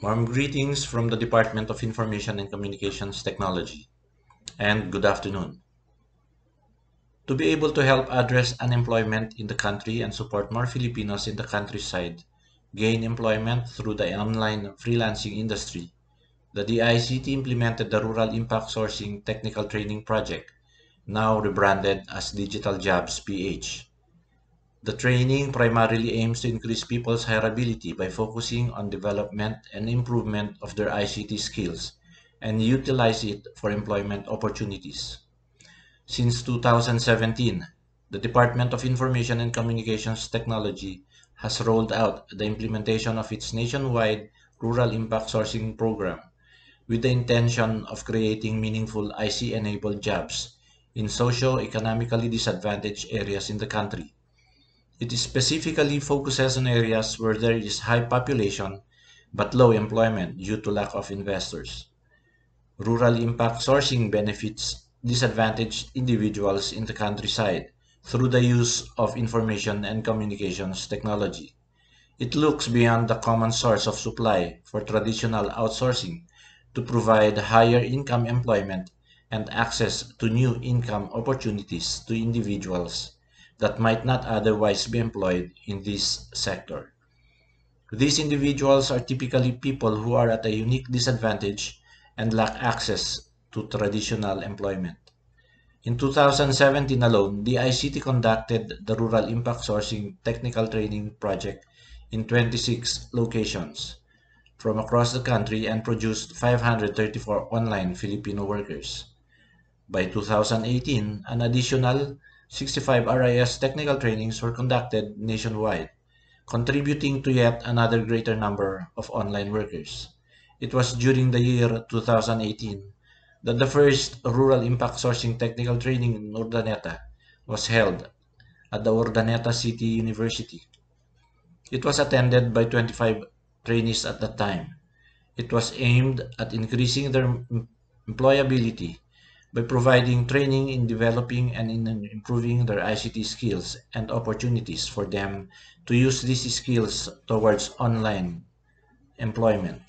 Warm greetings from the Department of Information and Communications Technology, and good afternoon. To be able to help address unemployment in the country and support more Filipinos in the countryside gain employment through the online freelancing industry, the DICT implemented the Rural Impact Sourcing Technical Training Project, now rebranded as Digital Jobs PH. The training primarily aims to increase people's hireability by focusing on development and improvement of their ICT skills and utilize it for employment opportunities. Since 2017, the Department of Information and Communications Technology has rolled out the implementation of its nationwide Rural Impact Sourcing Program with the intention of creating meaningful IC-enabled jobs in socio-economically disadvantaged areas in the country. It specifically focuses on areas where there is high population but low employment due to lack of investors. Rural impact sourcing benefits disadvantaged individuals in the countryside through the use of information and communications technology. It looks beyond the common source of supply for traditional outsourcing to provide higher income employment and access to new income opportunities to individuals that might not otherwise be employed in this sector. These individuals are typically people who are at a unique disadvantage and lack access to traditional employment. In 2017 alone, the ICT conducted the Rural Impact Sourcing Technical Training Project in 26 locations from across the country and produced 534 online Filipino workers. By 2018, an additional 65 RIS technical trainings were conducted nationwide, contributing to yet another greater number of online workers. It was during the year 2018 that the first Rural Impact Sourcing Technical Training in Urdaneta was held at the Urdaneta City University. It was attended by 25 trainees at that time. It was aimed at increasing their employability by providing training in developing and in improving their ICT skills and opportunities for them to use these skills towards online employment.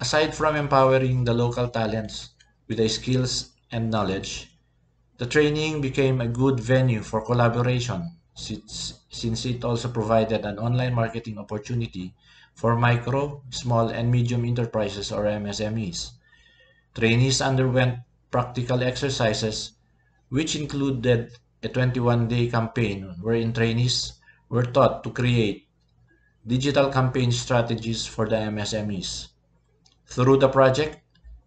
Aside from empowering the local talents with the skills and knowledge, the training became a good venue for collaboration since, since it also provided an online marketing opportunity for micro, small, and medium enterprises or MSMEs. Trainees underwent practical exercises, which included a 21-day campaign wherein trainees were taught to create digital campaign strategies for the MSMEs. Through the project,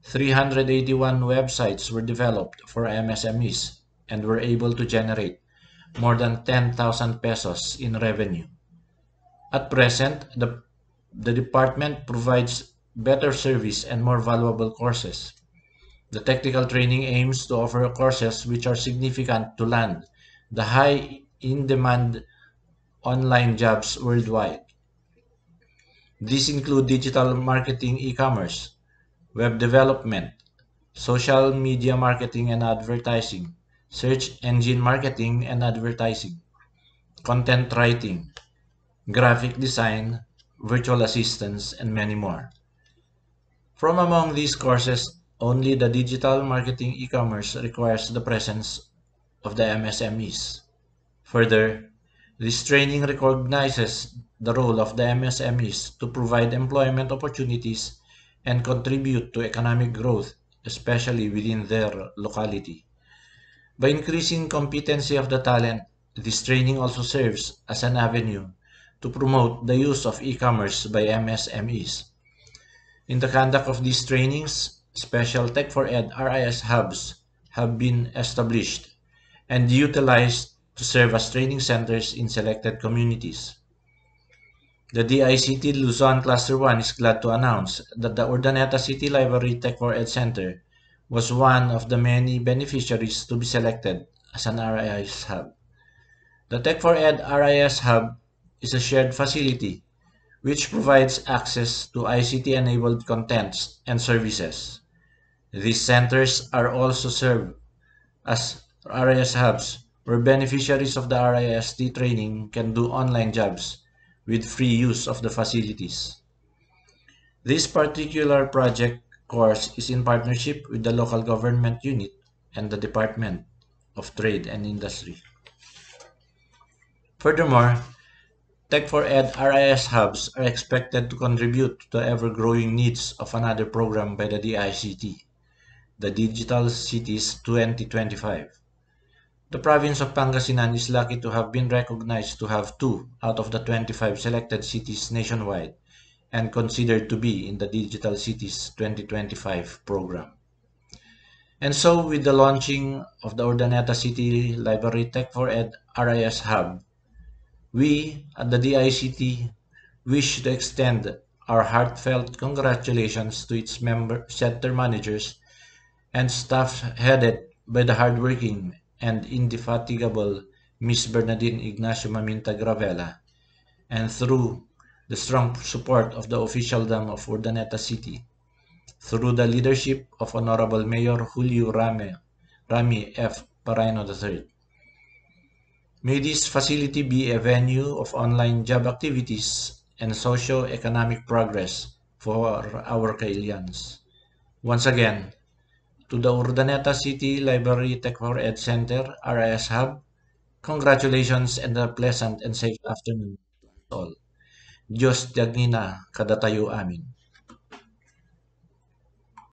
381 websites were developed for MSMEs and were able to generate more than 10,000 pesos in revenue. At present, the, the department provides better service and more valuable courses the technical training aims to offer courses which are significant to land the high in-demand online jobs worldwide. These include digital marketing, e-commerce, web development, social media marketing and advertising, search engine marketing and advertising, content writing, graphic design, virtual assistants, and many more. From among these courses, only the digital marketing e-commerce requires the presence of the MSMEs. Further, this training recognizes the role of the MSMEs to provide employment opportunities and contribute to economic growth, especially within their locality. By increasing competency of the talent, this training also serves as an avenue to promote the use of e-commerce by MSMEs. In the conduct of these trainings, Special Tech for Ed RIS hubs have been established and utilized to serve as training centers in selected communities. The DICT Luzon Cluster 1 is glad to announce that the Urdaneta City Library Tech for Ed Center was one of the many beneficiaries to be selected as an RIS hub. The Tech for Ed RIS hub is a shared facility which provides access to ICT-enabled contents and services. These centers are also served as RIS hubs where beneficiaries of the RISD training can do online jobs with free use of the facilities. This particular project course is in partnership with the local government unit and the Department of Trade and Industry. Furthermore, Tech4Ed RIS hubs are expected to contribute to the ever-growing needs of another program by the DICT, the Digital Cities 2025. The province of Pangasinan is lucky to have been recognized to have two out of the 25 selected cities nationwide and considered to be in the Digital Cities 2025 program. And so, with the launching of the Urdaneta City Library Tech for Ed RIS Hub, we at the DICT wish to extend our heartfelt congratulations to its member center managers and staff headed by the hardworking and indefatigable Miss Bernadine Ignacio Maminta Gravela, and through the strong support of the officialdom of Urdaneta City, through the leadership of Honorable Mayor Julio Rame, Rami F. Paraino III. May this facility be a venue of online job activities and socio-economic progress for our Kailians. Once again, to the Urdaneta City Library Tech for Ed Center, RIS Hub, congratulations and a pleasant and safe afternoon to all. Diyos diagnina, kadatayo amin.